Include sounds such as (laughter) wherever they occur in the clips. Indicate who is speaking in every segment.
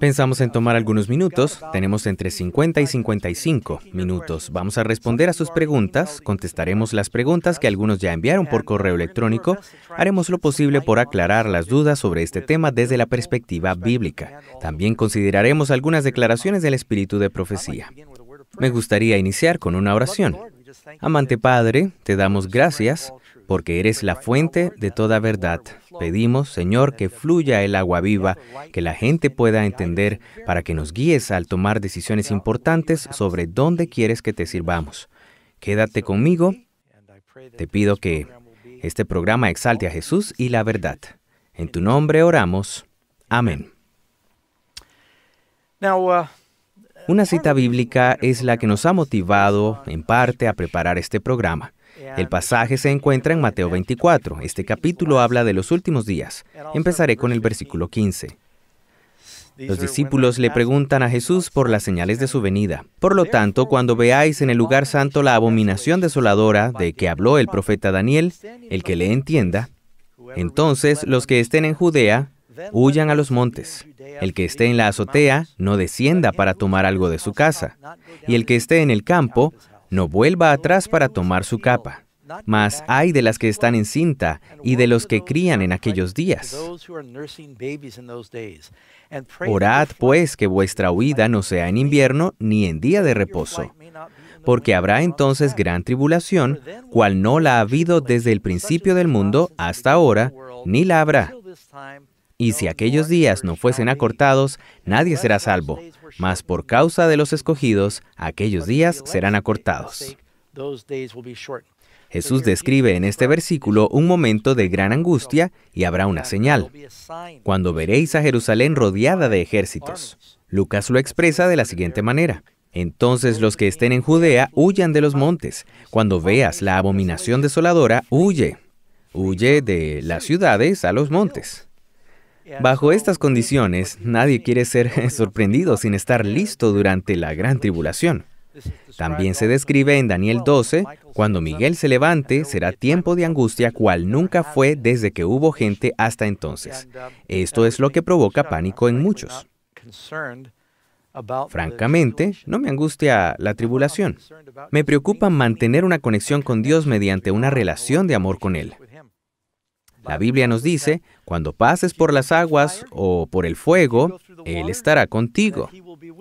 Speaker 1: Pensamos en tomar algunos minutos, tenemos entre 50 y 55 minutos. Vamos a responder a sus preguntas, contestaremos las preguntas que algunos ya enviaron por correo electrónico, haremos lo posible por aclarar las dudas sobre este tema desde la perspectiva bíblica. También consideraremos algunas declaraciones del espíritu de profecía. Me gustaría iniciar con una oración. Amante Padre, te damos gracias porque eres la fuente de toda verdad. Pedimos, Señor, que fluya el agua viva, que la gente pueda entender, para que nos guíes al tomar decisiones importantes sobre dónde quieres que te sirvamos. Quédate conmigo. Te pido que este programa exalte a Jesús y la verdad. En tu nombre oramos. Amén. Uh, Una cita bíblica es la que nos ha motivado en parte a preparar este programa. El pasaje se encuentra en Mateo 24. Este capítulo habla de los últimos días. Empezaré con el versículo 15. Los discípulos le preguntan a Jesús por las señales de su venida. Por lo tanto, cuando veáis en el lugar santo la abominación desoladora de que habló el profeta Daniel, el que le entienda, entonces los que estén en Judea, huyan a los montes. El que esté en la azotea, no descienda para tomar algo de su casa. Y el que esté en el campo, no vuelva atrás para tomar su capa. Mas hay de las que están en cinta y de los que crían en aquellos días. Orad pues que vuestra huida no sea en invierno ni en día de reposo, porque habrá entonces gran tribulación, cual no la ha habido desde el principio del mundo hasta ahora, ni la habrá. Y si aquellos días no fuesen acortados, nadie será salvo. Mas por causa de los escogidos, aquellos días serán acortados. Jesús describe en este versículo un momento de gran angustia y habrá una señal, cuando veréis a Jerusalén rodeada de ejércitos. Lucas lo expresa de la siguiente manera. Entonces los que estén en Judea huyan de los montes. Cuando veas la abominación desoladora, huye. Huye de las ciudades a los montes. Bajo estas condiciones, nadie quiere ser (laughs) sorprendido sin estar listo durante la gran tribulación. También se describe en Daniel 12, cuando Miguel se levante, será tiempo de angustia cual nunca fue desde que hubo gente hasta entonces. Esto es lo que provoca pánico en muchos.
Speaker 2: Francamente,
Speaker 1: no me angustia la tribulación. Me preocupa mantener una conexión con Dios mediante una relación de amor con Él. La Biblia nos dice, cuando pases por las aguas o por el fuego, Él estará contigo.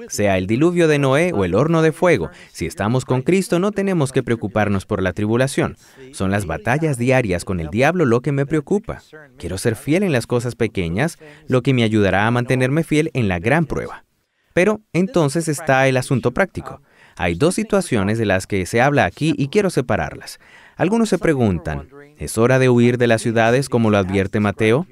Speaker 1: Sea el diluvio de Noé o el horno de fuego, si estamos con Cristo no tenemos que preocuparnos por la tribulación. Son las batallas diarias con el diablo lo que me preocupa. Quiero ser fiel en las cosas pequeñas, lo que me ayudará a mantenerme fiel en la gran prueba. Pero entonces está el asunto práctico. Hay dos situaciones de las que se habla aquí y quiero separarlas. Algunos se preguntan, es hora de huir de las ciudades como lo advierte Mateo.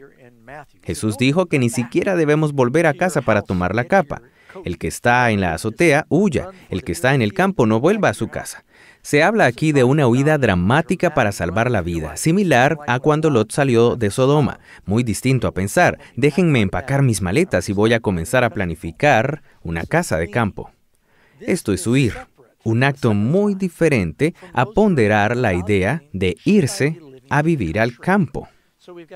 Speaker 1: Jesús dijo que ni siquiera debemos volver a casa para tomar la capa. El que está en la azotea, huya. El que está en el campo, no vuelva a su casa. Se habla aquí de una huida dramática para salvar la vida, similar a cuando Lot salió de Sodoma. Muy distinto a pensar, déjenme empacar mis maletas y voy a comenzar a planificar una casa de campo. Esto es huir, un acto muy diferente a ponderar la idea de irse a vivir al campo.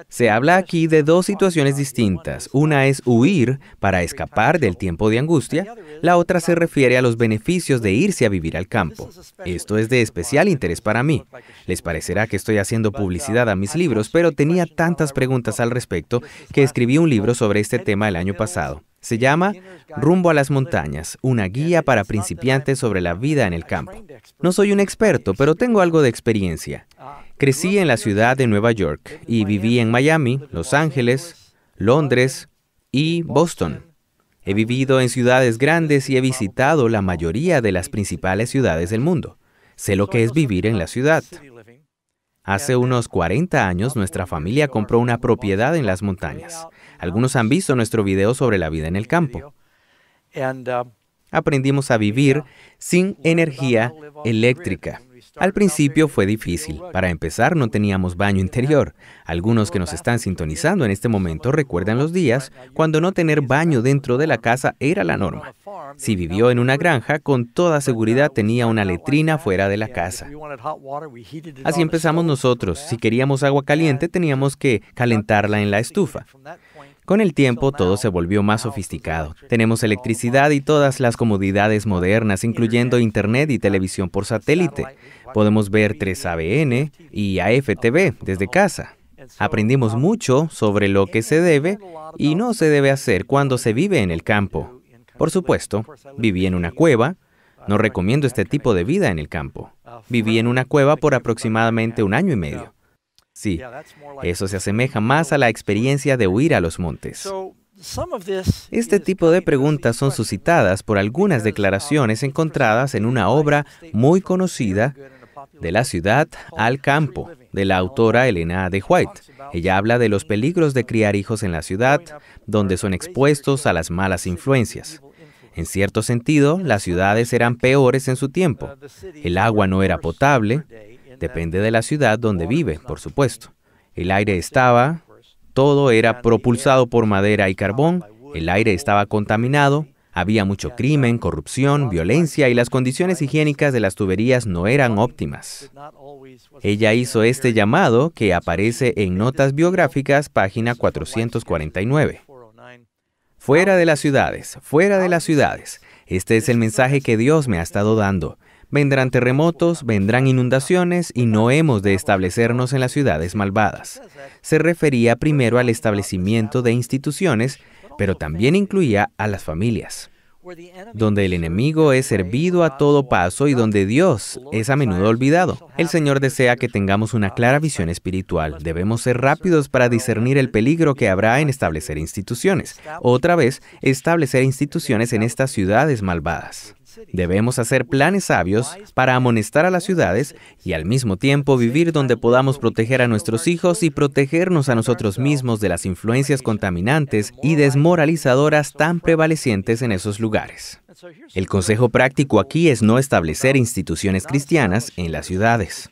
Speaker 1: Se habla aquí de dos situaciones distintas. Una es huir para escapar del tiempo de angustia, la otra se refiere a los beneficios de irse a vivir al campo. Esto es de especial interés para mí. Les parecerá que estoy haciendo uh, publicidad a mis libros, pero tenía tantas preguntas al respecto que escribí un libro sobre este tema el año pasado. Se llama Rumbo a las montañas, una guía para principiantes sobre la vida en el campo. No soy un experto, pero tengo algo de experiencia. Uh, Crecí en la ciudad de Nueva York y viví en Miami, Los Ángeles, Londres y Boston. He vivido en ciudades grandes y he visitado la mayoría de las principales ciudades del mundo. Sé lo que es vivir en la ciudad. Hace unos 40 años nuestra familia compró una propiedad en las montañas. Algunos han visto nuestro video sobre la vida en el campo. Aprendimos a vivir sin energía eléctrica. Al principio fue difícil. Para empezar, no teníamos baño interior. Algunos que nos están sintonizando en este momento recuerdan los días cuando no tener baño dentro de la casa era la norma. Si vivió en una granja, con toda seguridad tenía una letrina fuera de la casa. Así empezamos nosotros. Si queríamos agua caliente, teníamos que calentarla en la estufa. Con el tiempo todo se volvió más sofisticado. Tenemos electricidad y todas las comodidades modernas, incluyendo Internet y televisión por satélite. Podemos ver 3ABN y AFTV desde casa. Aprendimos mucho sobre lo que se debe y no se debe hacer cuando se vive en el campo. Por supuesto, viví en una cueva. No recomiendo este tipo de vida en el campo. Viví en una cueva por aproximadamente un año y medio. Sí, eso se asemeja más a la experiencia de huir a los montes. Este tipo de preguntas son suscitadas por algunas um, declaraciones encontradas en una obra muy conocida, De la ciudad al campo, de la autora Elena de White. Ella habla de los peligros de criar hijos en la ciudad, donde son expuestos a las malas influencias. En cierto sentido, las ciudades eran peores en su tiempo. Uh, El agua no era potable, Depende de la ciudad donde vive, por supuesto. El aire estaba, todo era propulsado por madera y carbón, el aire estaba contaminado, había mucho crimen, corrupción, violencia y las condiciones higiénicas de las tuberías no eran óptimas. Ella hizo este llamado que aparece en Notas Biográficas, página 449. Fuera de las ciudades, fuera de las ciudades. Este es el mensaje que Dios me ha estado dando. Vendrán terremotos, vendrán inundaciones y no hemos de establecernos en las ciudades malvadas. Se refería primero al establecimiento de instituciones, pero también incluía a las familias donde el enemigo es servido a todo paso y donde Dios es a menudo olvidado. El Señor desea que tengamos una clara visión espiritual. Debemos ser rápidos para discernir el peligro que habrá en establecer instituciones. Otra vez, establecer instituciones en estas ciudades malvadas. Debemos hacer planes sabios para amonestar a las ciudades y al mismo tiempo vivir donde podamos proteger a nuestros hijos y protegernos a nosotros mismos de las influencias contaminantes y desmoralizadoras tan prevalecientes en esos lugares. El consejo práctico aquí es no establecer instituciones cristianas en las ciudades.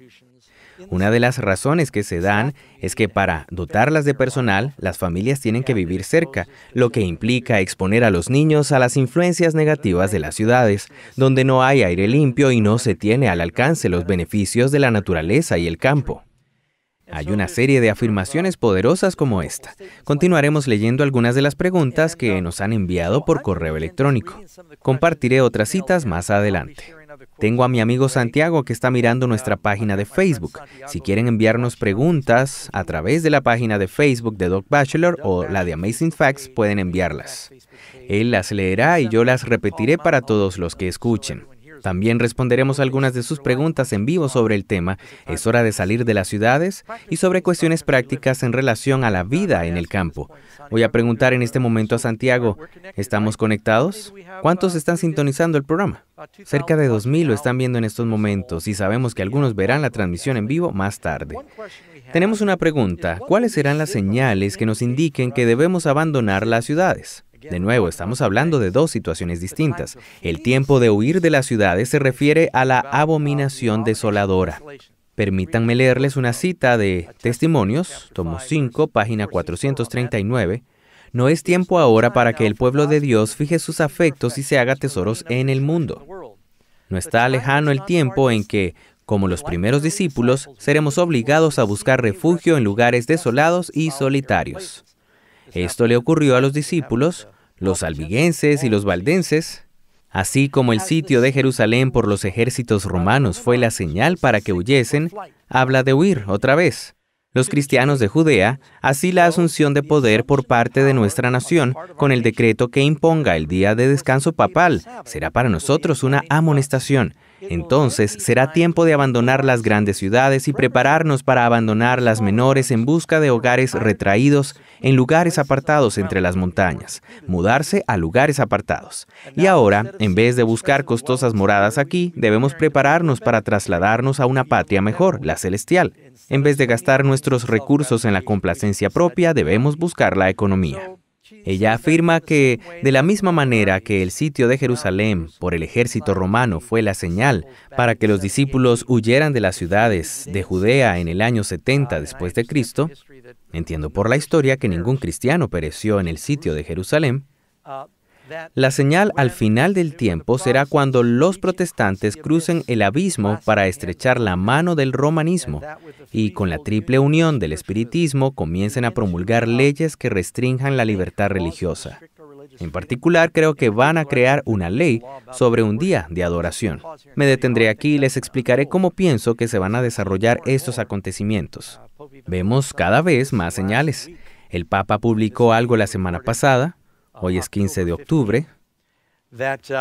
Speaker 1: Una de las razones que se dan es que para dotarlas de personal, las familias tienen que vivir cerca, lo que implica exponer a los niños a las influencias negativas de las ciudades, donde no hay aire limpio y no se tiene al alcance los beneficios de la naturaleza y el campo. Hay una serie de afirmaciones poderosas como esta. Continuaremos leyendo algunas de las preguntas que nos han enviado por correo electrónico. Compartiré otras citas más adelante. Tengo a mi amigo Santiago que está mirando nuestra página de Facebook. Si quieren enviarnos preguntas a través de la página de Facebook de Doc Bachelor o la de Amazing Facts, pueden enviarlas. Él las leerá y yo las repetiré para todos los que escuchen. También responderemos algunas de sus preguntas en vivo sobre el tema Es hora de salir de las ciudades y sobre cuestiones prácticas en relación a la vida en el campo. Voy a preguntar en este momento a Santiago, ¿estamos conectados? ¿Cuántos están sintonizando el programa? Cerca de 2.000 lo están viendo en estos momentos y sabemos que algunos verán la transmisión en vivo más tarde. Tenemos una pregunta, ¿cuáles serán las señales que nos indiquen que debemos abandonar las ciudades? De nuevo, estamos hablando de dos situaciones distintas. El tiempo de huir de las ciudades se refiere a la abominación desoladora. Permítanme leerles una cita de Testimonios, tomo 5, página 439. No es tiempo ahora para que el pueblo de Dios fije sus afectos y se haga tesoros en el mundo. No está lejano el tiempo en que, como los primeros discípulos, seremos obligados a buscar refugio en lugares desolados y solitarios. Esto le ocurrió a los discípulos, los albigenses y los valdenses, así como el sitio de Jerusalén por los ejércitos romanos fue la señal para que huyesen, habla de huir otra vez. Los cristianos de Judea, así la asunción de poder por parte de nuestra nación, con el decreto que imponga el día de descanso papal, será para nosotros una amonestación, entonces será tiempo de abandonar las grandes ciudades y prepararnos para abandonar las menores en busca de hogares retraídos en lugares apartados entre las montañas, mudarse a lugares apartados. Y ahora, en vez de buscar costosas moradas aquí, debemos prepararnos para trasladarnos a una patria mejor, la celestial. En vez de gastar nuestros recursos en la complacencia propia, debemos buscar la economía. Ella afirma que, de la misma manera que el sitio de Jerusalén por el ejército romano fue la señal para que los discípulos huyeran de las ciudades de Judea en el año 70 después de Cristo, entiendo por la historia que ningún cristiano pereció en el sitio de Jerusalén, la señal al final del tiempo será cuando los protestantes crucen el abismo para estrechar la mano del romanismo y con la triple unión del espiritismo comiencen a promulgar leyes que restrinjan la libertad religiosa. En particular, creo que van a crear una ley sobre un día de adoración. Me detendré aquí y les explicaré cómo pienso que se van a desarrollar estos acontecimientos. Vemos cada vez más señales. El Papa publicó algo la semana pasada, hoy es 15 de octubre,
Speaker 2: um,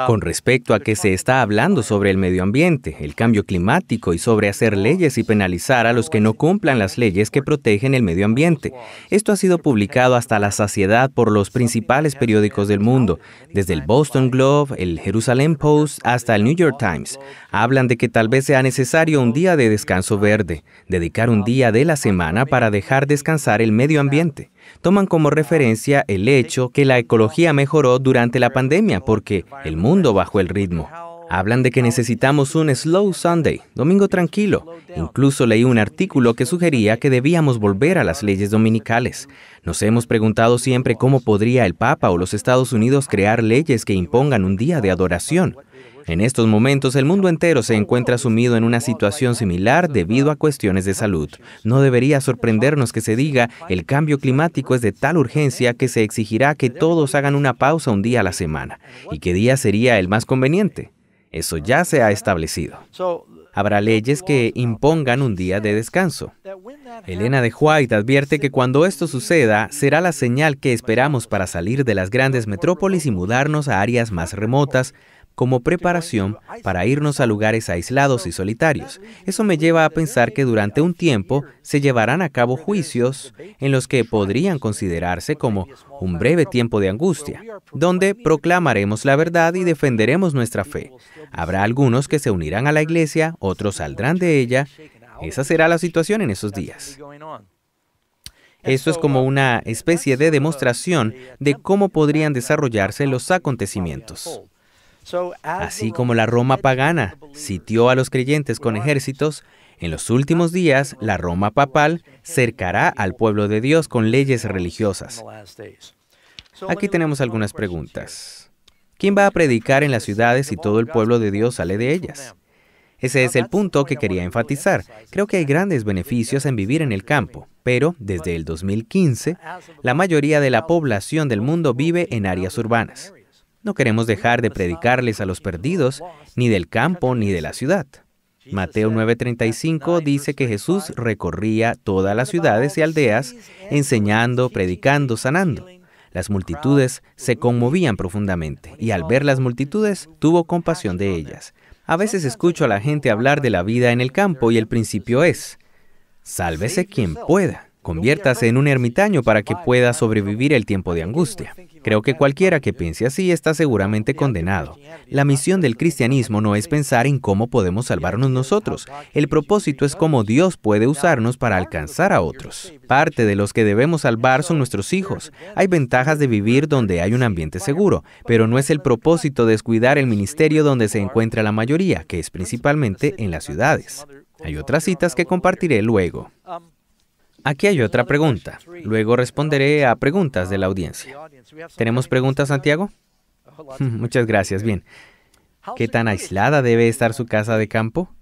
Speaker 2: con
Speaker 1: respecto a que se está hablando sobre el medio ambiente, el cambio climático y sobre hacer leyes y penalizar a los que no cumplan las leyes que protegen el medio ambiente. Esto ha sido publicado hasta la saciedad por los principales periódicos del mundo, desde el Boston Globe, el Jerusalem Post hasta el New York Times. Hablan de que tal vez sea necesario un día de descanso verde, dedicar un día de la semana para dejar descansar el medio ambiente toman como referencia el hecho que la ecología mejoró durante la pandemia porque el mundo bajó el ritmo. Hablan de que necesitamos un slow Sunday, domingo tranquilo. Incluso leí un artículo que sugería que debíamos volver a las leyes dominicales. Nos hemos preguntado siempre cómo podría el Papa o los Estados Unidos crear leyes que impongan un día de adoración. En estos momentos, el mundo entero se encuentra sumido en una situación similar debido a cuestiones de salud. No debería sorprendernos que se diga, el cambio climático es de tal urgencia que se exigirá que todos hagan una pausa un día a la semana. ¿Y qué día sería el más conveniente? Eso ya se ha establecido. Habrá leyes que impongan un día de descanso. Elena de White advierte que cuando esto suceda, será la señal que esperamos para salir de las grandes metrópolis y mudarnos a áreas más remotas, como preparación para irnos a lugares aislados y solitarios. Eso me lleva a pensar que durante un tiempo se llevarán a cabo juicios en los que podrían considerarse como un breve tiempo de angustia, donde proclamaremos la verdad y defenderemos nuestra fe. Habrá algunos que se unirán a la iglesia, otros saldrán de ella. Esa será la situación en esos días. Esto es como una especie de demostración de cómo podrían desarrollarse los acontecimientos. Así como la Roma pagana sitió a los creyentes con ejércitos, en los últimos días la Roma papal cercará al pueblo de Dios con leyes religiosas. Aquí tenemos algunas preguntas. ¿Quién va a predicar en las ciudades si todo el pueblo de Dios sale de ellas? Ese es el punto que quería enfatizar. Creo que hay grandes beneficios en vivir en el campo, pero desde el 2015, la mayoría de la población del mundo vive en áreas urbanas. No queremos dejar de predicarles a los perdidos, ni del campo, ni de la ciudad. Mateo 9:35 dice que Jesús recorría todas las ciudades y aldeas, enseñando, predicando, sanando. Las multitudes se conmovían profundamente, y al ver las multitudes tuvo compasión de ellas. A veces escucho a la gente hablar de la vida en el campo y el principio es, sálvese quien pueda. Conviértase en un ermitaño para que pueda sobrevivir el tiempo de angustia. Creo que cualquiera que piense así está seguramente condenado. La misión del cristianismo no es pensar en cómo podemos salvarnos nosotros. El propósito es cómo Dios puede usarnos para alcanzar a otros. Parte de los que debemos salvar son nuestros hijos. Hay ventajas de vivir donde hay un ambiente seguro, pero no es el propósito descuidar el ministerio donde se encuentra la mayoría, que es principalmente en las ciudades. Hay otras citas que compartiré luego. Aquí hay otra pregunta. Luego responderé a preguntas de la audiencia. ¿Tenemos preguntas, Santiago? (laughs) Muchas gracias. Bien. ¿Qué tan aislada debe estar su casa de campo?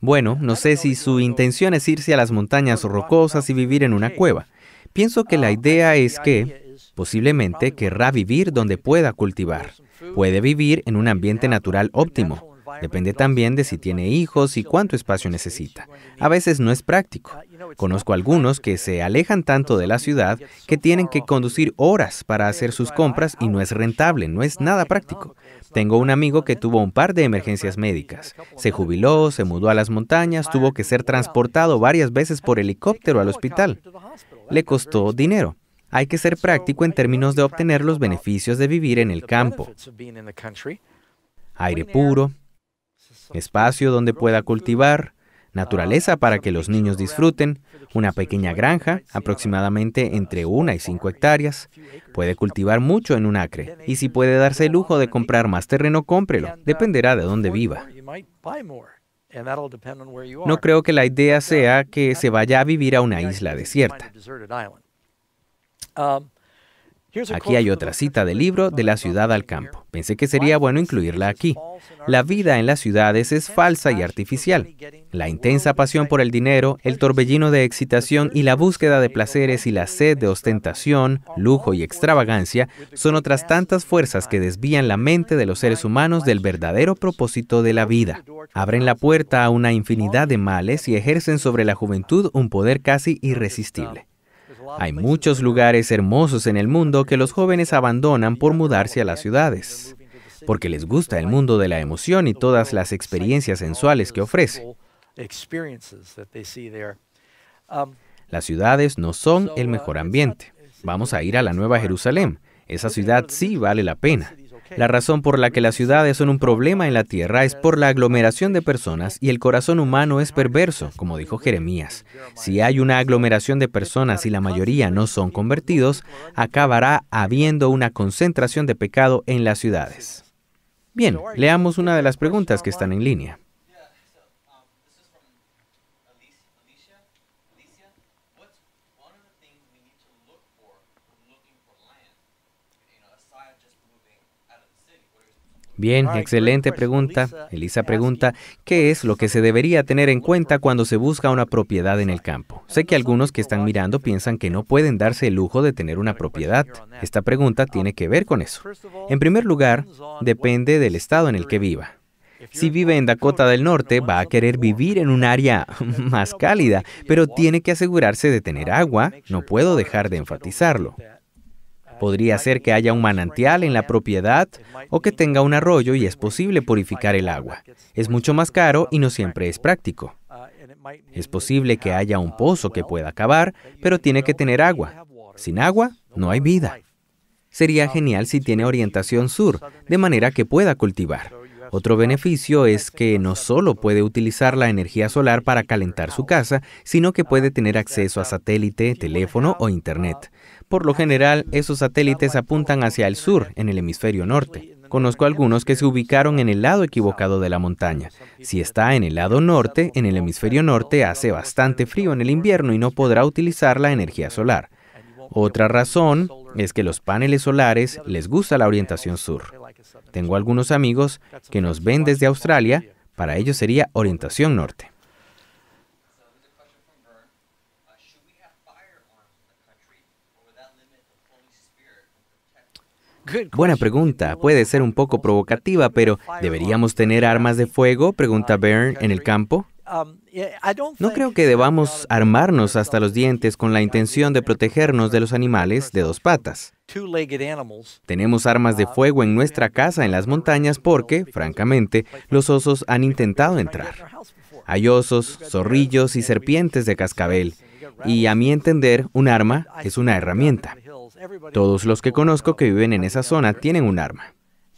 Speaker 1: Bueno, no sé si su intención es irse a las montañas rocosas y vivir en una cueva. Pienso que la idea es que, posiblemente, querrá vivir donde pueda cultivar. Puede vivir en un ambiente natural óptimo. Depende también de si tiene hijos y cuánto espacio necesita. A veces no es práctico. Conozco algunos que se alejan tanto de la ciudad que tienen que conducir horas para hacer sus compras y no es rentable, no es nada práctico. Tengo un amigo que tuvo un par de emergencias médicas. Se jubiló, se mudó a las montañas, tuvo que ser transportado varias veces por helicóptero al hospital. Le costó dinero. Hay que ser práctico en términos de obtener los beneficios de vivir en el campo. Aire puro, espacio donde pueda cultivar, naturaleza para que los niños disfruten, una pequeña granja, aproximadamente entre una y 5 hectáreas. Puede cultivar mucho en un acre y si puede darse el lujo de comprar más terreno, cómprelo. Dependerá de dónde viva. No creo que la idea sea que se vaya a vivir a una isla desierta.
Speaker 2: Um, Aquí hay otra
Speaker 1: cita del libro de la ciudad al campo. Pensé que sería bueno incluirla aquí. La vida en las ciudades es falsa y artificial. La intensa pasión por el dinero, el torbellino de excitación y la búsqueda de placeres y la sed de ostentación, lujo y extravagancia son otras tantas fuerzas que desvían la mente de los seres humanos del verdadero propósito de la vida. Abren la puerta a una infinidad de males y ejercen sobre la juventud un poder casi irresistible. Hay muchos lugares hermosos en el mundo que los jóvenes abandonan por mudarse a las ciudades, porque les gusta el mundo de la emoción y todas las experiencias sensuales que ofrece. Las ciudades no son el mejor ambiente. Vamos a ir a la Nueva Jerusalén. Esa ciudad sí vale la pena. La razón por la que las ciudades son un problema en la tierra es por la aglomeración de personas y el corazón humano es perverso, como dijo Jeremías. Si hay una aglomeración de personas y la mayoría no son convertidos, acabará habiendo una concentración de pecado en las ciudades. Bien, leamos una de las preguntas que están en línea. Bien, excelente pues, pregunta. Elisa pregunta, ¿qué es lo que se debería tener en cuenta cuando se busca una propiedad en el campo? Sé que algunos que están mirando piensan que no pueden darse el lujo de tener una propiedad. Esta pregunta tiene que ver con eso. En primer lugar, depende del estado en el que viva. Si vive en Dakota del Norte, va a querer vivir en un área (laughs) más cálida, pero tiene que asegurarse de tener agua, no puedo dejar de enfatizarlo. Podría ser que haya un manantial en la propiedad o que tenga un arroyo y es posible purificar el agua. Es mucho más caro y no siempre es práctico. Es posible que haya un pozo que pueda acabar, pero tiene que tener agua. Sin agua, no hay vida. Sería genial si tiene orientación sur, de manera que pueda cultivar. Otro beneficio es que no solo puede utilizar la energía solar para calentar su casa, sino que puede tener acceso a satélite, teléfono o internet. Por lo general, esos satélites apuntan hacia el sur, en el hemisferio norte. Conozco algunos que se ubicaron en el lado equivocado de la montaña. Si está en el lado norte, en el hemisferio norte hace bastante frío en el invierno y no podrá utilizar la energía solar. Otra razón es que los paneles solares les gusta la orientación sur. Tengo algunos amigos que nos ven desde Australia, para ellos sería orientación norte. Buena pregunta. Puede ser un poco provocativa, pero ¿deberíamos tener armas de fuego? Pregunta Bern en el campo. Um, no creo que debamos armarnos hasta los dientes con la intención de protegernos de los animales de dos patas. Tenemos armas de uh, fuego en nuestra casa en las montañas porque, francamente, los osos han intentado entrar. Hay osos, zorrillos y serpientes de cascabel. Y a mi entender, un arma es una herramienta. Todos los que conozco que viven en esa zona tienen un arma.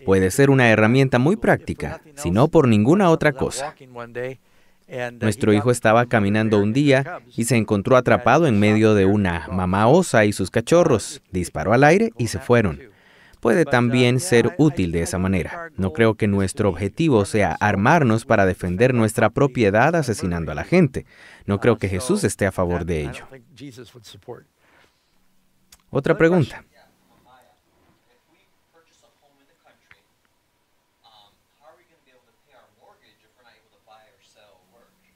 Speaker 1: Puede ser una herramienta muy práctica, si no por ninguna otra cosa.
Speaker 2: Uh,
Speaker 1: nuestro hijo estaba caminando un día y se encontró atrapado en medio de una mamá osa y sus cachorros. Disparó al aire y se fueron. Puede también uh, ser útil de esa manera. No creo que nuestro objetivo sea armarnos para defender nuestra propiedad asesinando a la gente. No creo que Jesús esté a favor de ello. Otra pregunta.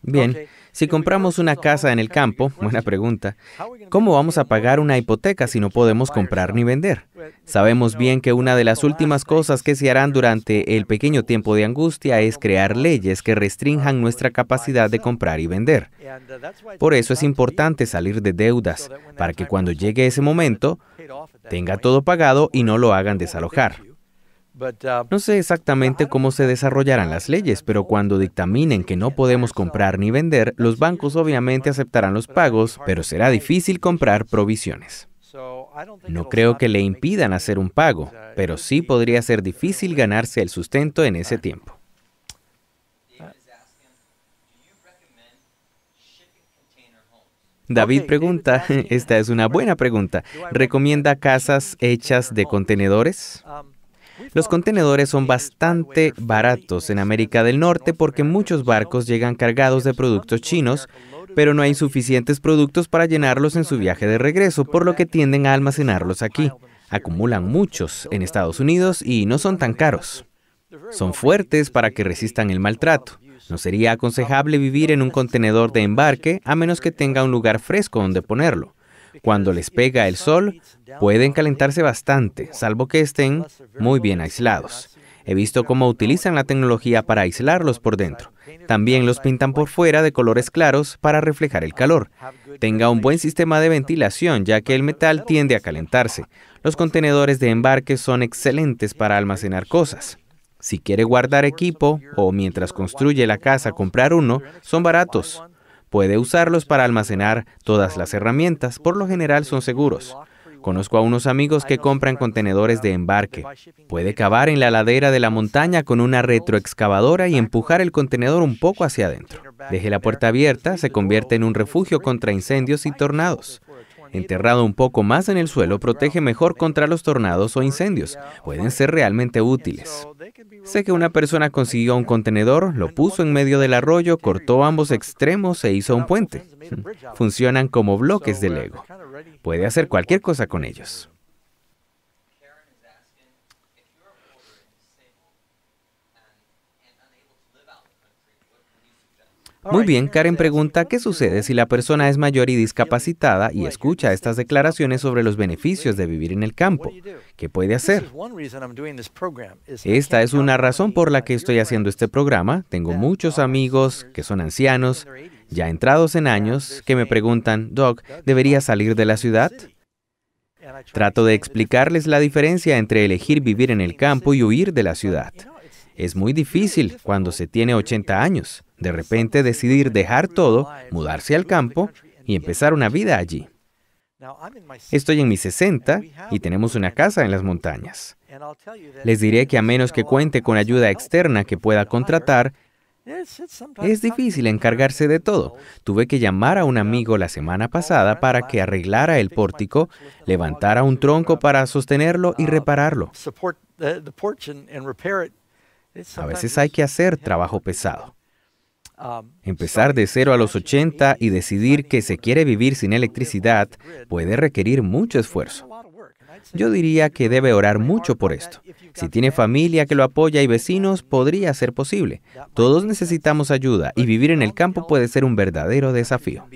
Speaker 1: Bien, si compramos una casa en el campo, buena pregunta, ¿cómo vamos a pagar una hipoteca si no podemos comprar ni vender? Sabemos bien que una de las últimas cosas que se harán durante el pequeño tiempo de angustia es crear leyes que restrinjan nuestra capacidad de comprar y vender. Por eso es importante salir de deudas, para que cuando llegue ese momento, tenga todo pagado y no lo hagan desalojar. Uh, no sé exactamente cómo se desarrollarán las leyes, pero cuando dictaminen que no podemos comprar ni vender, los bancos obviamente aceptarán los pagos, pero será difícil comprar provisiones. No creo que le impidan hacer un pago, uh, pero sí podría ser difícil ganarse el sustento en ese tiempo. David pregunta, (laughs) esta es una buena pregunta, ¿recomienda casas hechas de contenedores? Um, los contenedores son bastante baratos en América del Norte porque muchos barcos llegan cargados de productos chinos, pero no hay suficientes productos para llenarlos en su viaje de regreso, por lo que tienden a almacenarlos aquí. Acumulan muchos en Estados Unidos y no son tan caros. Son fuertes para que resistan el maltrato. No sería aconsejable vivir en un contenedor de embarque a menos que tenga un lugar fresco donde ponerlo. Cuando les pega el sol, pueden calentarse bastante, salvo que estén muy bien aislados. He visto cómo utilizan la tecnología para aislarlos por dentro. También los pintan por fuera de colores claros para reflejar el calor. Tenga un buen sistema de ventilación, ya que el metal tiende a calentarse. Los contenedores de embarque son excelentes para almacenar cosas. Si quiere guardar equipo o mientras construye la casa comprar uno, son baratos. Puede usarlos para almacenar todas las herramientas, por lo general son seguros. Conozco a unos amigos que compran contenedores de embarque. Puede cavar en la ladera de la montaña con una retroexcavadora y empujar el contenedor un poco hacia adentro. Deje la puerta abierta, se convierte en un refugio contra incendios y tornados enterrado un poco más en el suelo protege mejor contra los tornados o incendios. Pueden ser realmente útiles. Sé que una persona consiguió un contenedor, lo puso en medio del arroyo, cortó ambos extremos e hizo un puente. Funcionan como bloques de Lego. Puede hacer cualquier cosa con ellos. Muy bien, Karen pregunta, ¿qué sucede si la persona es mayor y discapacitada y escucha estas declaraciones sobre los beneficios de vivir en el campo? ¿Qué puede hacer? Esta es una razón por la que estoy haciendo este programa. Tengo muchos amigos que son ancianos, ya entrados en años, que me preguntan, Doc, ¿debería salir de la ciudad? Trato de explicarles la diferencia entre elegir vivir en el campo y huir de la ciudad. Es muy difícil cuando se tiene 80 años de repente decidir dejar todo, mudarse al campo y empezar una vida allí. Estoy en mis 60 y tenemos una casa en las montañas. Les diré que a menos que cuente con ayuda externa que pueda contratar, es difícil encargarse de todo. Tuve que llamar a un amigo la semana pasada para que arreglara el pórtico, levantara un tronco para sostenerlo y repararlo. A veces hay que hacer trabajo pesado. Um, Empezar de cero a los 80 y decidir que se quiere vivir sin electricidad puede requerir mucho esfuerzo. Yo diría que debe orar mucho por esto. Si tiene familia que lo apoya y vecinos, podría ser posible. Todos necesitamos ayuda y vivir en el campo puede ser un verdadero desafío.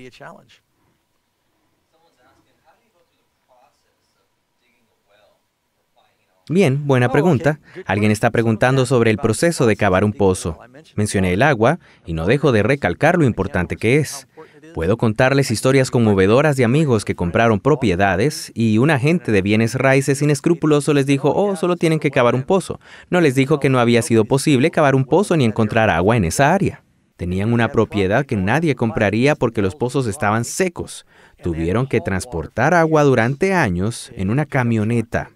Speaker 1: Bien, buena oh, pregunta. Alguien está preguntando sobre el proceso de cavar un pozo. Mencioné el agua y no dejo de recalcar lo importante que es. Puedo contarles historias conmovedoras de amigos que compraron propiedades y un agente de bienes raíces inescrupuloso les dijo, oh, solo tienen que cavar un pozo. No les dijo que no había sido posible cavar un pozo ni encontrar agua en esa área. Tenían una propiedad que nadie compraría porque los pozos estaban secos. Tuvieron que transportar agua durante años en una camioneta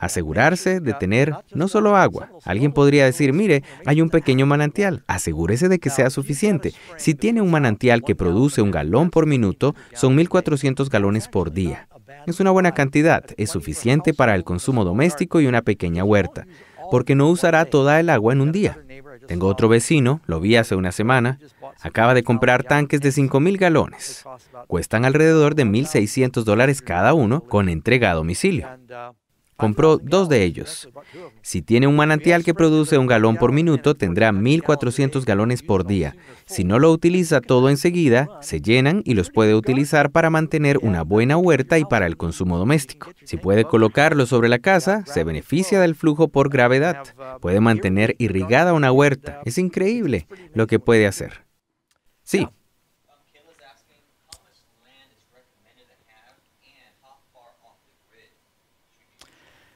Speaker 1: asegurarse de tener no solo agua. Alguien podría decir, mire, hay un pequeño manantial, asegúrese de que sea suficiente. Si tiene un manantial que produce un galón por minuto, son 1.400 galones por día. Es una buena cantidad, es suficiente para el consumo doméstico y una pequeña huerta, porque no usará toda el agua en un día. Tengo otro vecino, lo vi hace una semana, acaba de comprar tanques de 5.000 galones. Cuestan alrededor de 1.600 dólares cada uno con entrega a domicilio. Compró dos de ellos. Si tiene un manantial que produce un galón por minuto, tendrá 1.400 galones por día. Si no lo utiliza todo enseguida, se llenan y los puede utilizar para mantener una buena huerta y para el consumo doméstico. Si puede colocarlo sobre la casa, se beneficia del flujo por gravedad. Puede mantener irrigada una huerta. Es increíble lo que puede hacer. Sí,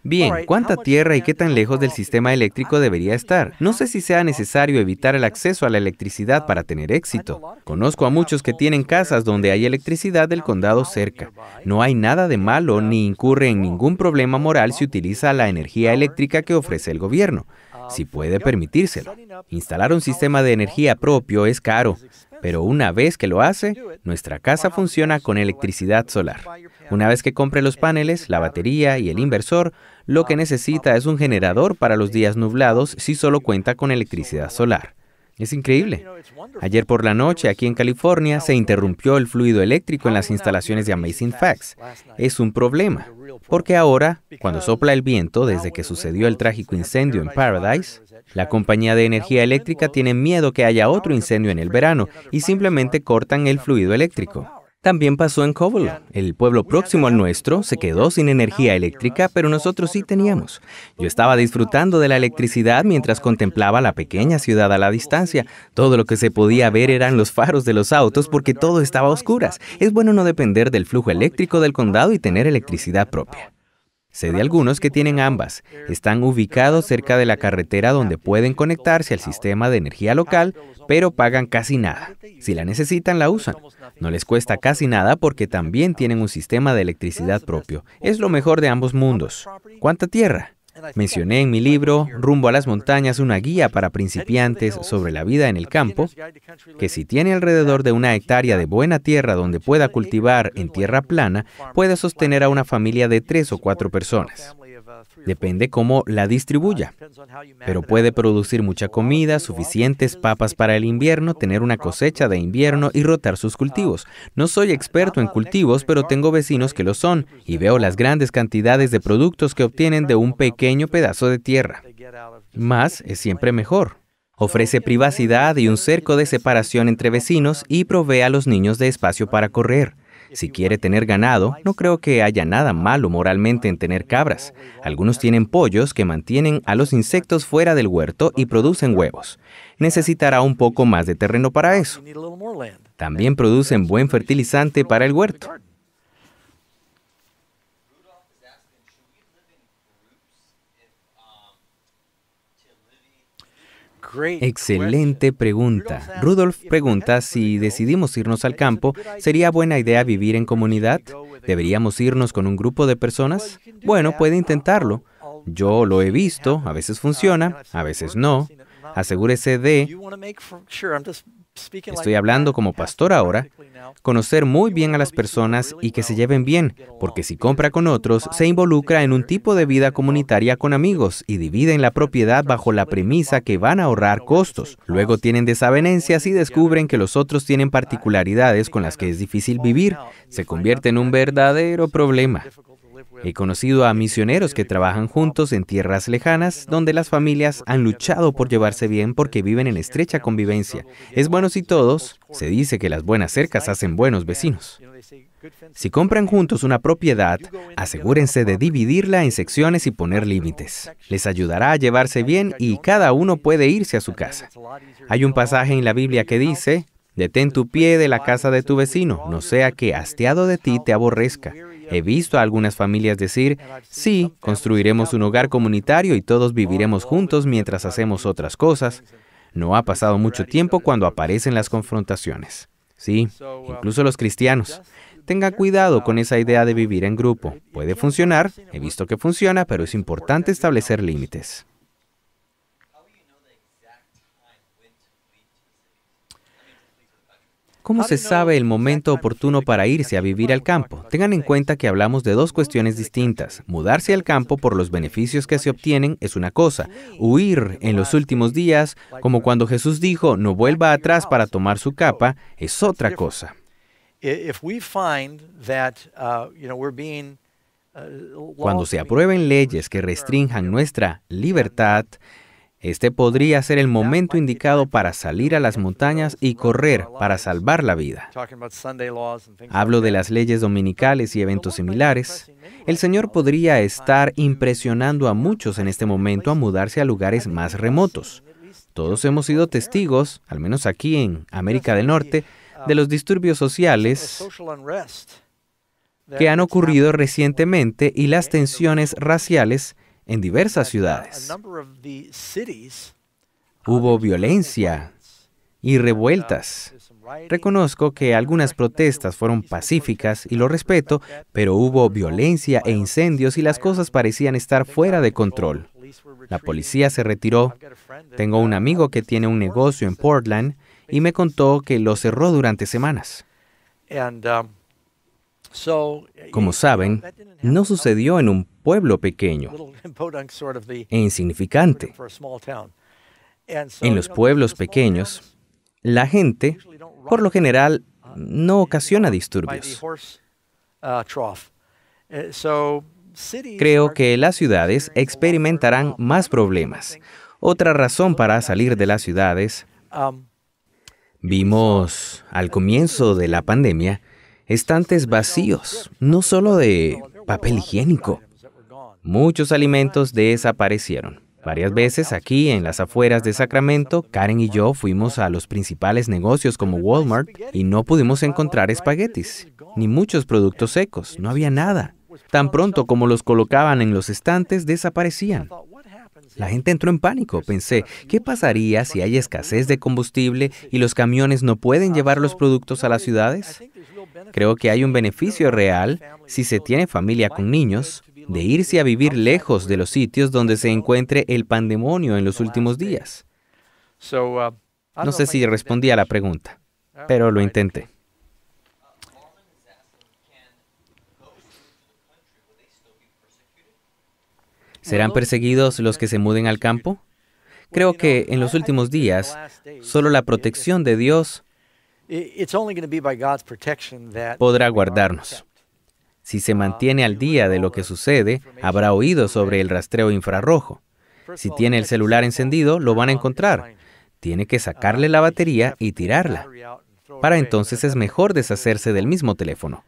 Speaker 1: Bien, ¿cuánta tierra y qué tan lejos del sistema eléctrico debería estar? No sé si sea necesario evitar el acceso a la electricidad para tener éxito. Conozco a muchos que tienen casas donde hay electricidad del condado cerca. No hay nada de malo ni incurre en ningún problema moral si utiliza la energía eléctrica que ofrece el gobierno, um, si puede permitírselo. Instalar un sistema de energía propio es caro, pero una vez que lo hace, nuestra casa funciona con electricidad solar. Una vez que compre los paneles, la batería y el inversor, lo que necesita es un generador para los días nublados si solo cuenta con electricidad solar. Es increíble. Ayer por la noche, aquí en California, se interrumpió el fluido eléctrico en las instalaciones de Amazing Facts. Es un problema, porque ahora, cuando sopla el viento desde que sucedió el trágico incendio en Paradise, la compañía de energía eléctrica tiene miedo que haya otro incendio en el verano y simplemente cortan el fluido eléctrico. También pasó en Kovolo. El pueblo próximo al nuestro se quedó sin energía eléctrica, pero nosotros sí teníamos. Yo estaba disfrutando de la electricidad mientras contemplaba la pequeña ciudad a la distancia. Todo lo que se podía ver eran los faros de los autos porque todo estaba a oscuras. Es bueno no depender del flujo eléctrico del condado y tener electricidad propia. Sé de algunos que tienen ambas. Están ubicados cerca de la carretera donde pueden conectarse al sistema de energía local, pero pagan casi nada. Si la necesitan, la usan. No les cuesta casi nada porque también tienen un sistema de electricidad propio. Es lo mejor de ambos mundos. ¿Cuánta tierra? Mencioné en mi libro Rumbo a las Montañas una guía para principiantes sobre la vida en el campo, que si tiene alrededor de una hectárea de buena tierra donde pueda cultivar en tierra plana, puede sostener a una familia de tres o cuatro personas. Depende cómo la distribuya. Pero puede producir mucha comida, suficientes papas para el invierno, tener una cosecha de invierno y rotar sus cultivos. No soy experto en cultivos, pero tengo vecinos que lo son y veo las grandes cantidades de productos que obtienen de un pequeño pedazo de tierra. Más es siempre mejor. Ofrece privacidad y un cerco de separación entre vecinos y provee a los niños de espacio para correr. Si quiere tener ganado, no creo que haya nada malo moralmente en tener cabras. Algunos tienen pollos que mantienen a los insectos fuera del huerto y producen huevos. Necesitará un poco más de terreno para eso. También producen buen fertilizante para el huerto.
Speaker 2: Excelente pregunta. Rudolf
Speaker 1: pregunta si decidimos irnos al campo, ¿sería buena idea vivir en comunidad? ¿Deberíamos irnos con un grupo de personas? Bueno, puede intentarlo. Yo lo he visto, a veces funciona, uh, a veces no. Asegúrese de... Estoy hablando como pastor ahora, conocer muy bien a las personas y que se lleven bien, porque si compra con otros, se involucra en un tipo de vida comunitaria con amigos y dividen la propiedad bajo la premisa que van a ahorrar costos. Luego tienen desavenencias y descubren que los otros tienen particularidades con las que es difícil vivir. Se convierte en un verdadero problema. He conocido a misioneros que trabajan juntos en tierras lejanas donde las familias han luchado por llevarse bien porque viven en estrecha convivencia. Es bueno si todos, se dice que las buenas cercas hacen buenos vecinos. Si compran juntos una propiedad, asegúrense de dividirla en secciones y poner límites. Les ayudará a llevarse bien y cada uno puede irse a su casa. Hay un pasaje en la Biblia que dice, Detén tu pie de la casa de tu vecino, no sea que hastiado de ti te aborrezca. He visto a algunas familias decir, sí, construiremos un hogar comunitario y todos viviremos juntos mientras hacemos otras cosas. No ha pasado mucho tiempo cuando aparecen las confrontaciones. Sí, incluso los cristianos. Tenga cuidado con esa idea de vivir en grupo. Puede funcionar, he visto que funciona, pero es importante establecer límites. ¿Cómo se sabe el momento oportuno para irse a vivir al campo? Tengan en cuenta que hablamos de dos cuestiones distintas. Mudarse al campo por los beneficios que se obtienen es una cosa. Huir en los últimos días, como cuando Jesús dijo, no vuelva atrás para tomar su capa, es otra cosa.
Speaker 2: Uh, uh, cuando
Speaker 1: se aprueben leyes que restrinjan nuestra libertad, este podría ser el momento indicado para salir a las montañas y correr para salvar la vida. Hablo de las leyes dominicales y eventos similares. El Señor podría estar impresionando a muchos en este momento a mudarse a lugares más remotos. Todos hemos sido testigos, al menos aquí en América del Norte, de um, los disturbios sociales
Speaker 2: que han ocurrido
Speaker 1: recientemente y las tensiones raciales en diversas uh, ciudades.
Speaker 2: Uh,
Speaker 1: hubo violencia y uh, revueltas. Reconozco que algunas protestas fueron pacíficas y lo respeto, pero hubo violencia e incendios y las cosas parecían estar fuera de control. La policía se retiró. Tengo un amigo que tiene un negocio en Portland y me contó que lo cerró durante semanas. Um, Como saben, no sucedió en un pueblo pequeño
Speaker 2: (laughs) e
Speaker 1: insignificante.
Speaker 2: En los pueblos
Speaker 1: pequeños, la gente, por lo general, uh, no ocasiona disturbios.
Speaker 2: Uh, uh, Creo
Speaker 1: que las ciudades experimentarán más problemas. Otra razón para salir de las ciudades, um, vimos al comienzo de la pandemia estantes vacíos, no solo de papel higiénico, Muchos alimentos desaparecieron. Varias veces aquí, en las afueras de Sacramento, Karen y yo fuimos a los principales negocios como Walmart y no pudimos encontrar espaguetis, ni muchos productos secos, no había nada. Tan pronto como los colocaban en los estantes, desaparecían. La gente entró en pánico. Pensé, ¿qué pasaría si hay escasez de combustible y los camiones no pueden llevar los productos a las ciudades? Creo que hay un beneficio real si se tiene familia con niños de irse a vivir lejos de los sitios donde se encuentre el pandemonio en los últimos días.
Speaker 2: Uh, no sé si
Speaker 1: respondí a la pregunta, pero lo intenté. ¿Serán perseguidos los que se muden al campo? Creo que en los últimos días, solo la protección de Dios podrá guardarnos. Si se mantiene al día de lo que sucede, habrá oído sobre el rastreo infrarrojo. Si tiene el celular encendido, lo van a encontrar. Tiene que sacarle la batería y tirarla. Para entonces es mejor deshacerse del mismo teléfono.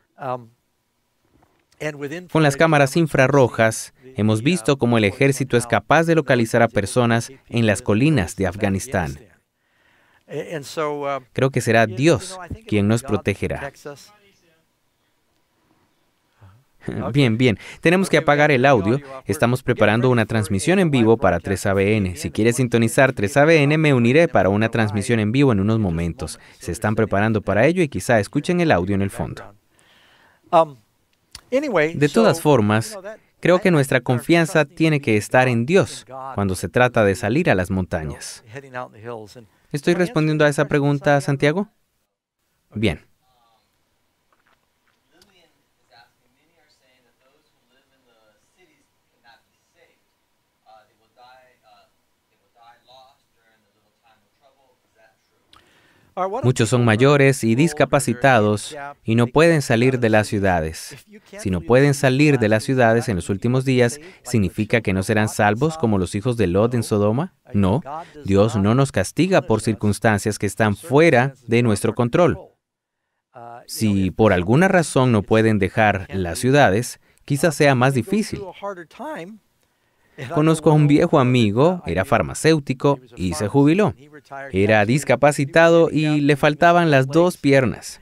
Speaker 1: Con las cámaras infrarrojas, hemos visto cómo el ejército es capaz de localizar a personas en las colinas de Afganistán. Creo que será Dios quien nos protegerá. Bien, bien. Tenemos que apagar el audio. Estamos preparando una transmisión en vivo para 3ABN. Si quieres sintonizar 3ABN, me uniré para una transmisión en vivo en unos momentos. Se están preparando para ello y quizá escuchen el audio en el fondo. Um, de todas formas, creo que nuestra confianza tiene que estar en Dios cuando se trata de salir a las montañas. ¿Estoy respondiendo a esa pregunta, Santiago? Bien. Muchos son mayores y discapacitados y no pueden salir de las ciudades. Si no pueden salir de las ciudades en los últimos días, ¿significa que no serán salvos como los hijos de Lot en Sodoma? No, Dios no nos castiga por circunstancias que están fuera de nuestro control. Si por alguna razón no pueden dejar las ciudades, quizás sea más difícil. Conozco a un viejo amigo, era farmacéutico y se jubiló. Era discapacitado y le faltaban las dos piernas.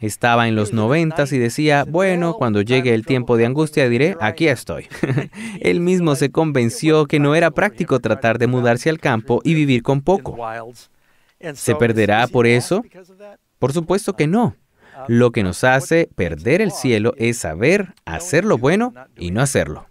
Speaker 1: Estaba en los noventas y decía, bueno, cuando llegue el tiempo de angustia diré, aquí estoy. (laughs) Él mismo se convenció que no era práctico tratar de mudarse al campo y vivir con poco.
Speaker 2: ¿Se perderá
Speaker 1: por eso? Por supuesto que no. Lo que nos hace perder el cielo es saber hacer lo bueno y no hacerlo.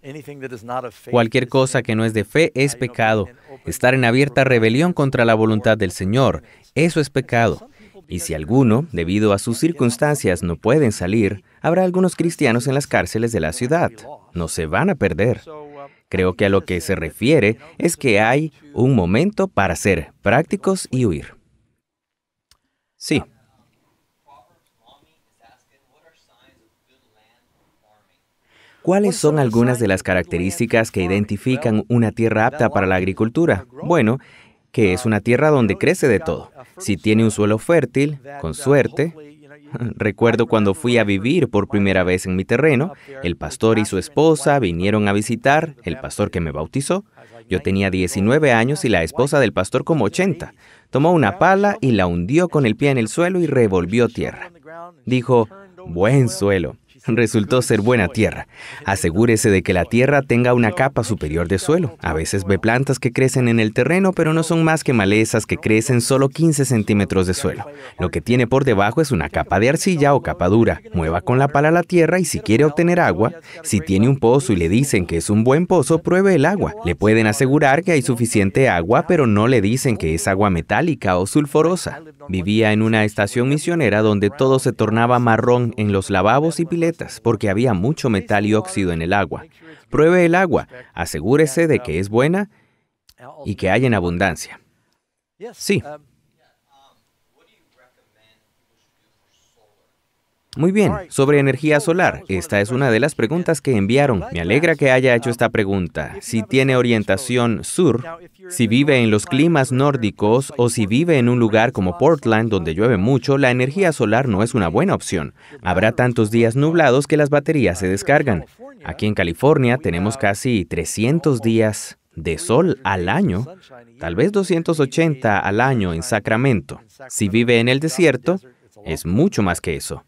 Speaker 1: Cualquier cosa que no es de fe es pecado. Estar en abierta rebelión contra la voluntad del Señor, eso es pecado. Y si alguno, debido a sus circunstancias, no pueden salir, habrá algunos cristianos en las cárceles de la ciudad. No se van a perder. Creo que a lo que se refiere es que hay un momento para ser prácticos y huir. Sí, ¿Cuáles son algunas de las características que identifican una tierra apta para la agricultura? Bueno, que es una tierra donde crece de todo. Si tiene un suelo fértil, con suerte, (laughs) Recuerdo cuando fui a vivir por primera vez en mi terreno, el pastor y su esposa vinieron a visitar, el pastor que me bautizó. Yo tenía 19 años y la esposa del pastor como 80. Tomó una pala y la hundió con el pie en el suelo y revolvió tierra. Dijo, buen suelo resultó ser buena tierra. Asegúrese de que la tierra tenga una capa superior de suelo. A veces ve plantas que crecen en el terreno, pero no son más que malezas que crecen solo 15 centímetros de suelo. Lo que tiene por debajo es una capa de arcilla o capa dura. Mueva con la pala la tierra y si quiere obtener agua, si tiene un pozo y le dicen que es un buen pozo, pruebe el agua. Le pueden asegurar que hay suficiente agua, pero no le dicen que es agua metálica o sulfurosa. Vivía en una estación misionera donde todo se tornaba marrón en los lavabos y piletas porque había mucho metal y óxido en el agua. Pruebe el agua, asegúrese de que es buena y que hay en abundancia. Sí, um, Muy bien, sobre energía solar, esta es una de las preguntas que enviaron. Me alegra que haya hecho esta pregunta. Si tiene orientación sur, si vive en los climas nórdicos o si vive en un lugar como Portland donde llueve mucho, la energía solar no es una buena opción. Habrá tantos días nublados que las baterías se descargan. Aquí en California tenemos casi 300 días de sol al año, tal vez 280 al año en Sacramento. Si vive en el desierto, es mucho más que eso.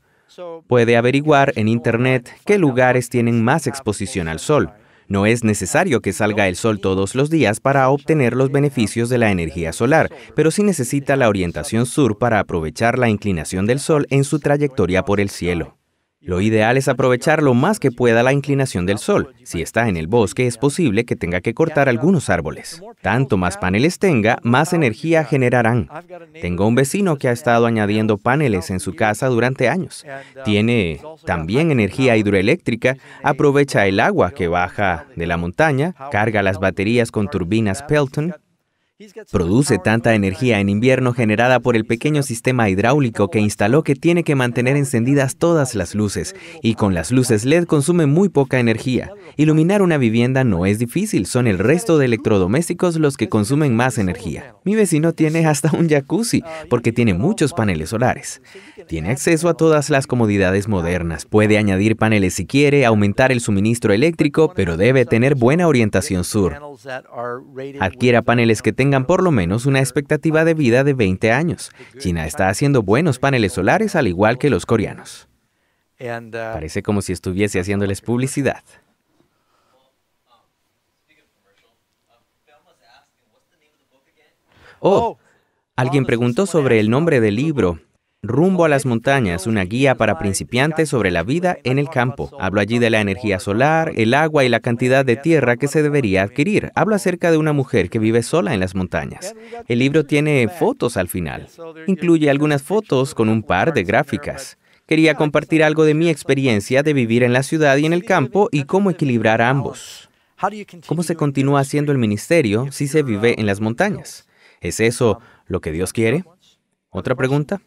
Speaker 1: Puede averiguar en Internet qué lugares tienen más exposición al sol. No es necesario que salga el sol todos los días para obtener los beneficios de la energía solar, pero sí necesita la orientación sur para aprovechar la inclinación del sol en su trayectoria por el cielo. Lo ideal es aprovechar lo más que pueda la inclinación del sol. Si está en el bosque, es posible que tenga que cortar algunos árboles. Tanto más paneles tenga, más energía generarán. Tengo un vecino que ha estado añadiendo paneles en su casa durante años. Tiene también energía hidroeléctrica, aprovecha el agua que baja de la montaña, carga las baterías con turbinas Pelton Produce tanta energía en invierno generada por el pequeño sistema hidráulico que instaló que tiene que mantener encendidas todas las luces, y con las luces LED consume muy poca energía. Iluminar una vivienda no es difícil, son el resto de electrodomésticos los que consumen más energía. Mi vecino tiene hasta un jacuzzi, porque tiene muchos paneles solares. Tiene acceso a todas las comodidades modernas, puede añadir paneles si quiere, aumentar el suministro eléctrico, pero debe tener buena orientación sur. Adquiera paneles que tengan tengan por lo menos una expectativa de vida de 20 años. China está haciendo buenos paneles solares al igual que los coreanos. Uh, Parece como si estuviese haciéndoles publicidad. Oh, oh, alguien preguntó sobre el nombre del libro. Rumbo a las montañas, una guía para principiantes sobre la vida en el campo. Hablo allí de la energía solar, el agua y la cantidad de tierra que se debería adquirir. Hablo acerca de una mujer que vive sola en las montañas. El libro tiene fotos al final. Incluye algunas fotos con un par de gráficas. Quería compartir algo de mi experiencia de vivir en la ciudad y en el campo y cómo equilibrar ambos. ¿Cómo se continúa haciendo el ministerio si se vive en las montañas? ¿Es eso lo que Dios quiere? Otra pregunta.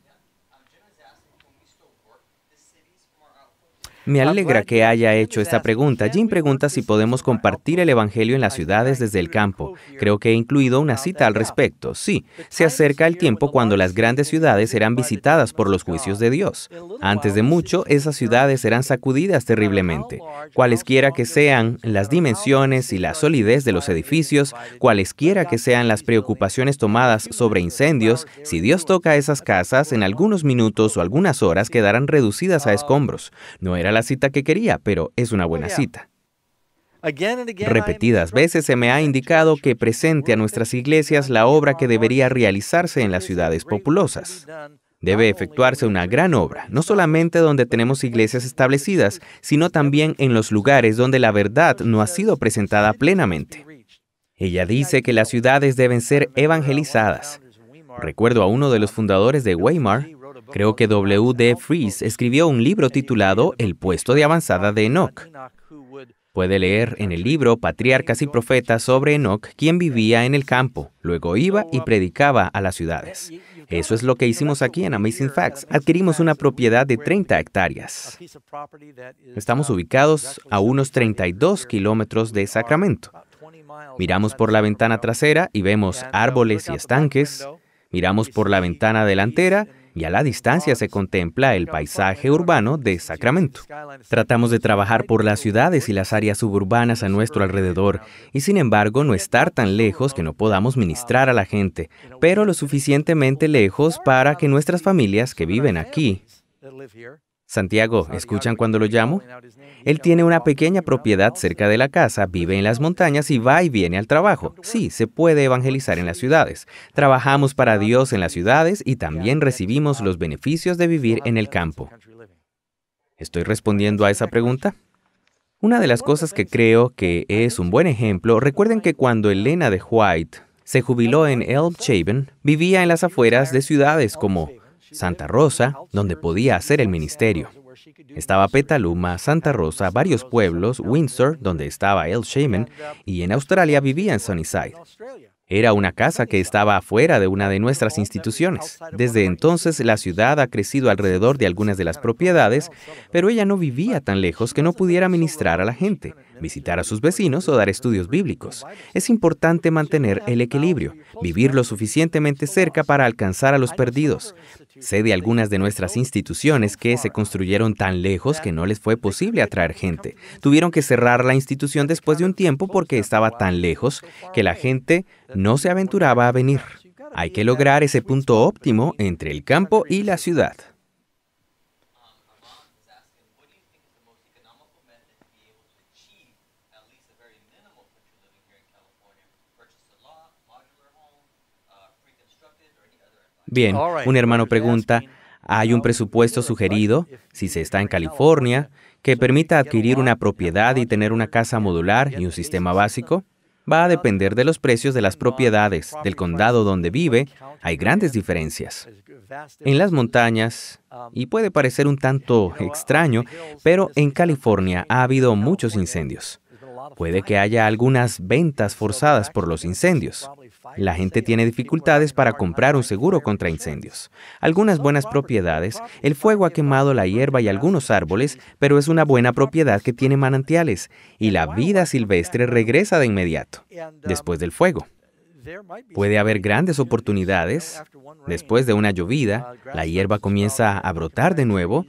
Speaker 1: Me ah, alegra que haya hecho esta pregunta. Jim pregunta si podemos compartir el Evangelio en las ciudades desde el campo. Creo que he incluido una cita al respecto. Sí, se acerca el tiempo cuando las grandes ciudades serán visitadas por los juicios de Dios. Antes de mucho, esas ciudades serán sacudidas terriblemente. Cualesquiera que sean las dimensiones y la solidez de los edificios, cualesquiera que sean las preocupaciones tomadas sobre incendios, si Dios toca esas casas, en algunos minutos o algunas horas quedarán reducidas a escombros. No era la cita que quería, pero es una buena oh, cita.
Speaker 2: Repetidas
Speaker 1: veces se me ha indicado que presente a nuestras iglesias la obra que debería realizarse en las ciudades populosas. Debe efectuarse una gran obra, no solamente donde tenemos iglesias establecidas, sino también en los lugares donde la verdad no ha sido presentada plenamente. Ella dice que las ciudades deben ser evangelizadas. Recuerdo a uno de los fundadores de Weimar, Creo que W.D. Fries escribió un libro titulado El puesto de avanzada de Enoch. Puede leer en el libro Patriarcas y Profetas sobre Enoch, quien vivía en el campo, luego iba y predicaba a las ciudades. Eso es lo que hicimos aquí en Amazing Facts. Adquirimos una propiedad de 30 hectáreas. Estamos ubicados a unos 32 kilómetros de Sacramento. Miramos por la ventana trasera y vemos árboles y estanques. Miramos por la ventana delantera y a la distancia se contempla el paisaje urbano de Sacramento. Tratamos de trabajar por las ciudades y las áreas suburbanas a nuestro alrededor y sin embargo no estar tan lejos que no podamos ministrar a la gente, pero lo suficientemente lejos para que nuestras familias que viven aquí Santiago, ¿escuchan cuando lo llamo? Él tiene una pequeña propiedad cerca de la casa, vive en las montañas y va y viene al trabajo. Sí, se puede evangelizar en las ciudades. Trabajamos para Dios en las ciudades y también recibimos los beneficios de vivir en el campo. ¿Estoy respondiendo a esa pregunta? Una de las cosas que creo que es un buen ejemplo, recuerden que cuando Elena de White se jubiló en Elb Shaven, vivía en las afueras de ciudades como Santa Rosa, donde podía hacer el ministerio. Estaba Petaluma, Santa Rosa, varios pueblos, Windsor, donde estaba El Shaman, y en Australia vivía en Sunnyside. Era una casa que estaba afuera de una de nuestras instituciones. Desde entonces la ciudad ha crecido alrededor de algunas de las propiedades, pero ella no vivía tan lejos que no pudiera ministrar a la gente, visitar a sus vecinos o dar estudios bíblicos. Es importante mantener el equilibrio, vivir lo suficientemente cerca para alcanzar a los perdidos. Sé de algunas de nuestras instituciones que se construyeron tan lejos que no les fue posible atraer gente. Tuvieron que cerrar la institución después de un tiempo porque estaba tan lejos que la gente no se aventuraba a venir. Hay que lograr ese punto óptimo entre el campo y la ciudad. Bien, un hermano pregunta, ¿hay un presupuesto sugerido, si se está en California, que permita adquirir una propiedad y tener una casa modular y un sistema básico? va a depender de los precios de las propiedades, del condado donde vive, hay grandes diferencias. En las montañas, y puede parecer un tanto extraño, pero en California ha habido muchos incendios. Puede que haya algunas ventas forzadas por los incendios. La gente tiene dificultades para comprar un seguro contra incendios. Algunas buenas propiedades, el fuego ha quemado la hierba y algunos árboles, pero es una buena propiedad que tiene manantiales y la vida silvestre regresa de inmediato, después del fuego. Puede haber grandes oportunidades. Después de una llovida, la hierba comienza a brotar de nuevo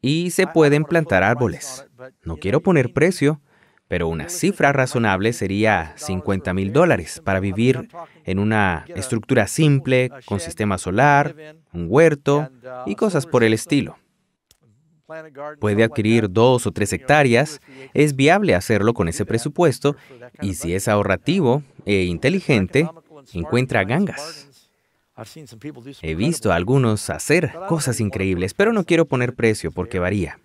Speaker 1: y se pueden plantar árboles. No quiero poner precio, pero una cifra razonable sería 50 mil dólares para vivir en una estructura simple, con sistema solar, un huerto y cosas por el estilo. Puede adquirir dos o tres hectáreas, es viable hacerlo con ese presupuesto y si es ahorrativo e inteligente, encuentra gangas. He visto a algunos hacer cosas increíbles, pero no quiero poner precio porque varía.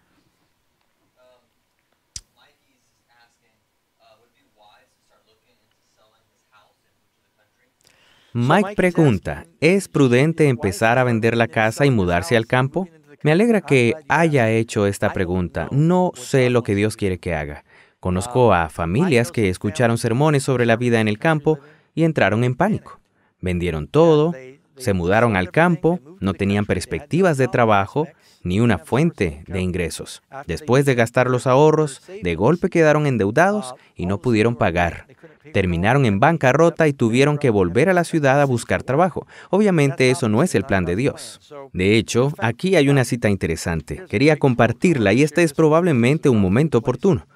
Speaker 1: Mike pregunta, ¿es prudente empezar a vender la casa y mudarse al campo? Me alegra que haya hecho esta pregunta. No sé lo que Dios quiere que haga. Conozco a familias que escucharon sermones sobre la vida en el campo y entraron en pánico. Vendieron todo, se mudaron al campo, no tenían perspectivas de trabajo ni una fuente de ingresos. Después de gastar los ahorros, de golpe quedaron endeudados y no pudieron pagar terminaron en bancarrota y tuvieron que volver a la ciudad a buscar trabajo. Obviamente eso no es el plan de Dios. De hecho, aquí hay una cita interesante. Quería compartirla y este es probablemente un momento oportuno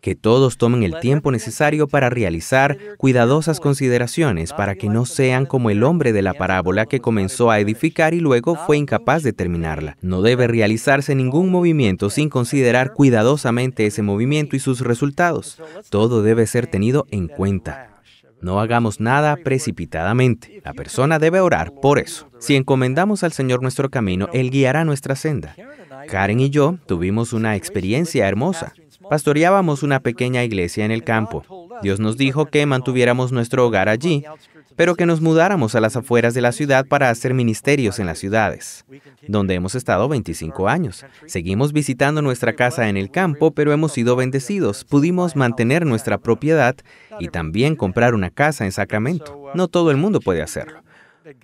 Speaker 1: que todos tomen el tiempo necesario para realizar cuidadosas consideraciones para que no sean como el hombre de la parábola que comenzó a edificar y luego fue incapaz de terminarla. No debe realizarse ningún movimiento sin considerar cuidadosamente ese movimiento y sus resultados. Todo debe ser tenido en cuenta. No hagamos nada precipitadamente. La persona debe orar por eso. Si encomendamos al Señor nuestro camino, Él guiará nuestra senda. Karen y yo tuvimos una experiencia hermosa. Pastoreábamos una pequeña iglesia en el campo. Dios nos dijo que mantuviéramos nuestro hogar allí, pero que nos mudáramos a las afueras de la ciudad para hacer ministerios en las ciudades, donde hemos estado 25 años. Seguimos visitando nuestra casa en el campo, pero hemos sido bendecidos. Pudimos mantener nuestra propiedad y también comprar una casa en Sacramento. No todo el mundo puede hacerlo.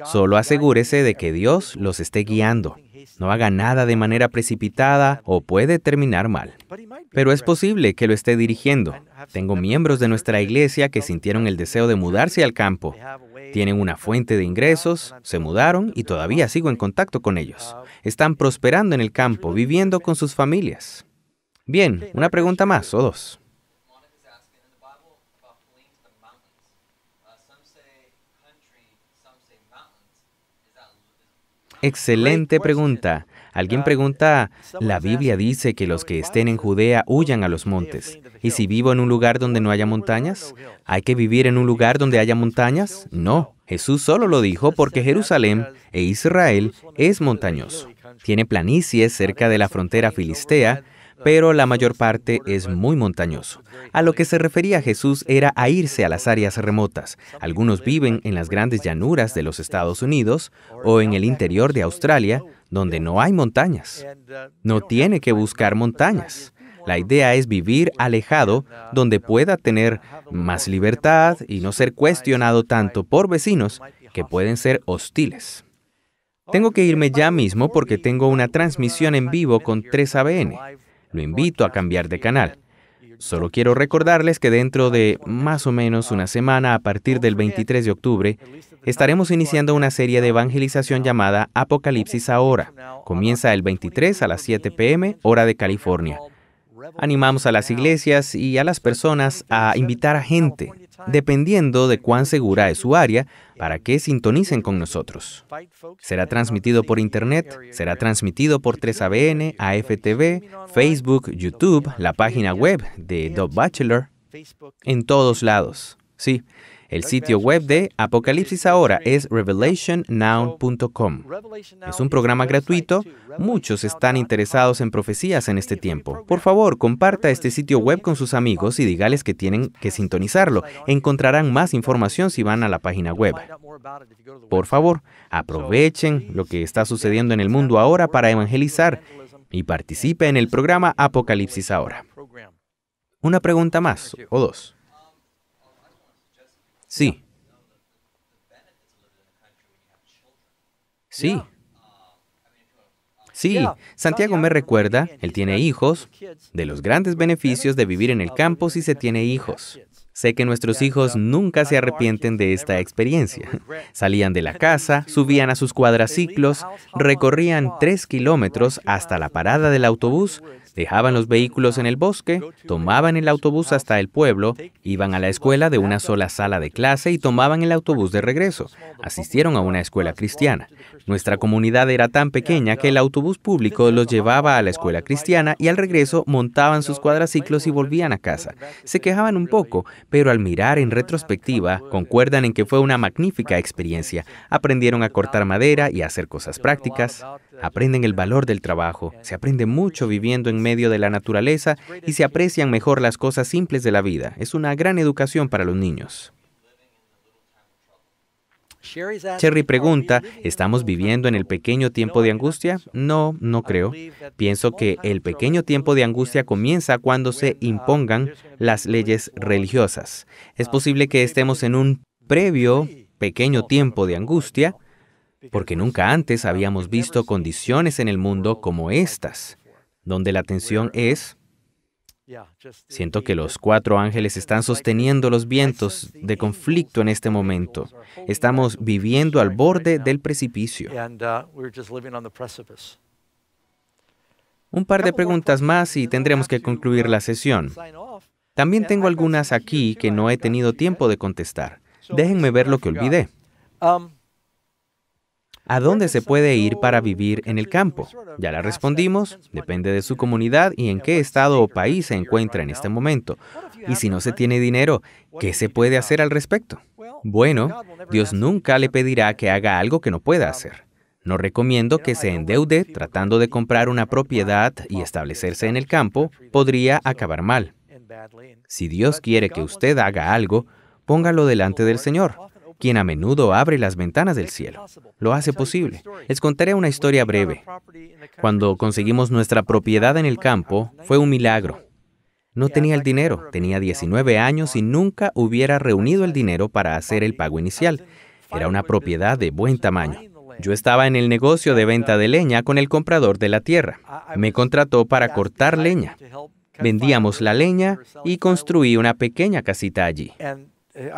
Speaker 1: Solo asegúrese de que Dios los esté guiando. No haga nada de manera precipitada o puede terminar mal. Pero es posible que lo esté dirigiendo. Tengo miembros de nuestra iglesia que sintieron el deseo de mudarse al campo. Tienen una fuente de ingresos, se mudaron y todavía sigo en contacto con ellos. Están prosperando en el campo, viviendo con sus familias. Bien, una pregunta más o dos. Excelente pregunta. Alguien pregunta, la Biblia dice que los que estén en Judea huyan a los montes. ¿Y si vivo en un lugar donde no haya montañas? ¿Hay que vivir en un lugar donde haya montañas? No. Jesús solo lo dijo porque Jerusalén e Israel es montañoso. Tiene planicies cerca de la frontera filistea pero la mayor parte es muy montañoso. A lo que se refería Jesús era a irse a las áreas remotas. Algunos viven en las grandes llanuras de los Estados Unidos o en el interior de Australia, donde no hay montañas. No tiene que buscar montañas. La idea es vivir alejado, donde pueda tener más libertad y no ser cuestionado tanto por vecinos que pueden ser hostiles. Tengo que irme ya mismo porque tengo una transmisión en vivo con 3ABN. Lo invito a cambiar de canal. Solo quiero recordarles que dentro de más o menos una semana, a partir del 23 de octubre, estaremos iniciando una serie de evangelización llamada Apocalipsis Ahora. Comienza el 23 a las 7 pm, hora de California. Animamos a las iglesias y a las personas a invitar a gente, dependiendo de cuán segura es su área, para que sintonicen con nosotros. Será transmitido por Internet, será transmitido por 3ABN, AFTV, Facebook, YouTube, la página web de The Bachelor, en todos lados. Sí, el sitio web de Apocalipsis Ahora es revelationnow.com. Es un programa gratuito. Muchos están interesados en profecías en este tiempo. Por favor, comparta este sitio web con sus amigos y dígales que tienen que sintonizarlo. Encontrarán más información si van a la página web. Por favor, aprovechen lo que está sucediendo en el mundo ahora para evangelizar y participe en el programa Apocalipsis Ahora. Una pregunta más o dos. Sí. Sí. Sí, Santiago me recuerda, él tiene hijos, de los grandes beneficios de vivir en el campo si se tiene hijos. Sé que nuestros hijos nunca se arrepienten de esta experiencia. Salían de la casa, subían a sus cuadraciclos, recorrían tres kilómetros hasta la parada del autobús, Dejaban los vehículos en el bosque, tomaban el autobús hasta el pueblo, iban a la escuela de una sola sala de clase y tomaban el autobús de regreso. Asistieron a una escuela cristiana. Nuestra comunidad era tan pequeña que el autobús público los llevaba a la escuela cristiana y al regreso montaban sus cuadraciclos y volvían a casa. Se quejaban un poco, pero al mirar en retrospectiva, concuerdan en que fue una magnífica experiencia. Aprendieron a cortar madera y hacer cosas prácticas aprenden el valor del trabajo, se aprende mucho viviendo en medio de la naturaleza y se aprecian mejor las cosas simples de la vida. Es una gran educación para los niños. Cherry pregunta, ¿estamos viviendo en el pequeño tiempo de angustia? No, no creo. Pienso que el pequeño tiempo de angustia comienza cuando se impongan las leyes religiosas. Es posible que estemos en un previo pequeño tiempo de angustia, porque nunca antes habíamos visto condiciones en el mundo como estas, donde la tensión es... Siento que los cuatro ángeles están sosteniendo los vientos de conflicto en este momento. Estamos viviendo al borde del precipicio. Un par de preguntas más y tendremos que concluir la sesión. También tengo algunas aquí que no he tenido tiempo de contestar. Déjenme ver lo que olvidé. ¿A dónde se puede ir para vivir en el campo? Ya la respondimos, depende de su comunidad y en qué estado o país se encuentra en este momento. Y si no se tiene dinero, ¿qué se puede hacer al respecto? Bueno, Dios nunca le pedirá que haga algo que no pueda hacer. No recomiendo que se endeude tratando de comprar una propiedad y establecerse en el campo, podría acabar mal. Si Dios quiere que usted haga algo, póngalo delante del Señor quien a menudo abre las ventanas del cielo. Lo hace posible. Les contaré una historia breve. Cuando conseguimos nuestra propiedad en el campo, fue un milagro. No tenía el dinero, tenía 19 años y nunca hubiera reunido el dinero para hacer el pago inicial. Era una propiedad de buen tamaño. Yo estaba en el negocio de venta de leña con el comprador de la tierra. Me contrató para cortar leña. Vendíamos la leña y construí una pequeña casita allí.
Speaker 2: Eh,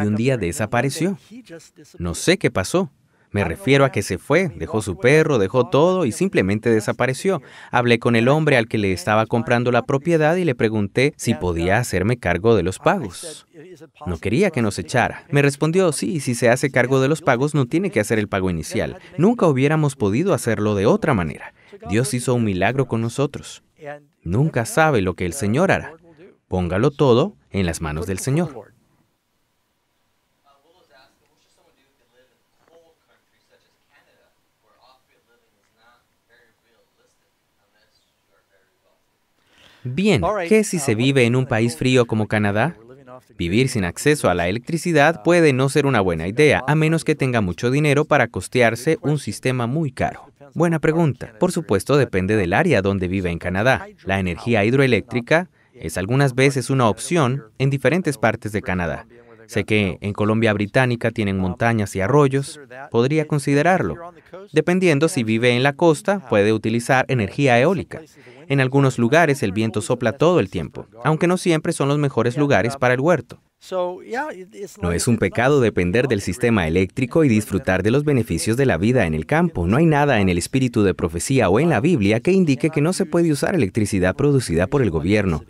Speaker 2: y
Speaker 1: un día desapareció. No sé qué pasó. Me refiero a que se fue, dejó su perro, dejó todo y simplemente desapareció. Hablé con el hombre al que le estaba comprando la propiedad y le pregunté si podía uh, hacerme cargo de los pagos. No quería que nos echara. Me respondió, sí, si se hace cargo de los pagos no tiene que hacer el pago inicial. Nunca hubiéramos podido hacerlo de otra manera. Dios hizo un milagro con nosotros. Uh, Nunca sabe lo que el Señor hará. Póngalo todo en las manos del Señor. Bien, ¿qué si uh, se vive en un país frío como Canadá? Vivir sin acceso a la electricidad puede no ser una buena idea, a menos que tenga mucho dinero para costearse un sistema muy caro. Buena pregunta. Por supuesto, depende del área donde vive en Canadá. La energía hidroeléctrica es algunas veces una opción en diferentes partes de Canadá. Sé que en Colombia Británica tienen montañas y arroyos. Podría considerarlo. Dependiendo si vive en la costa, puede utilizar energía eólica. En algunos lugares el viento sopla todo el tiempo, aunque no siempre son los mejores lugares para el huerto. No es un pecado depender del sistema eléctrico y disfrutar de los beneficios de la vida en el campo. No hay nada en el espíritu de profecía o en la Biblia que indique que no se puede usar electricidad producida por el gobierno.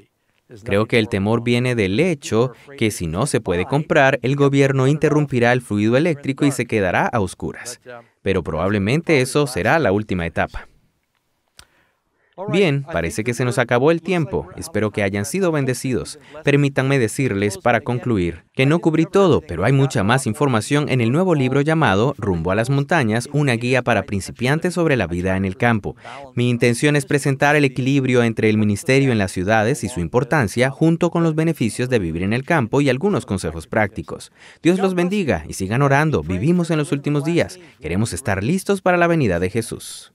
Speaker 1: Creo que el temor viene del hecho que si no se puede comprar, el gobierno interrumpirá el fluido eléctrico y se quedará a oscuras. Um, Pero probablemente eso será la última etapa. Bien, parece que se nos acabó el tiempo. Espero que hayan sido bendecidos. Permítanme decirles, para concluir, que no cubrí todo, pero hay mucha más información en el nuevo libro llamado Rumbo a las Montañas, una guía para principiantes sobre la vida en el campo. Mi intención es presentar el equilibrio entre el ministerio en las ciudades y su importancia, junto con los beneficios de vivir en el campo y algunos consejos prácticos. Dios los bendiga y sigan orando. Vivimos en los últimos días. Queremos estar listos para la venida de Jesús.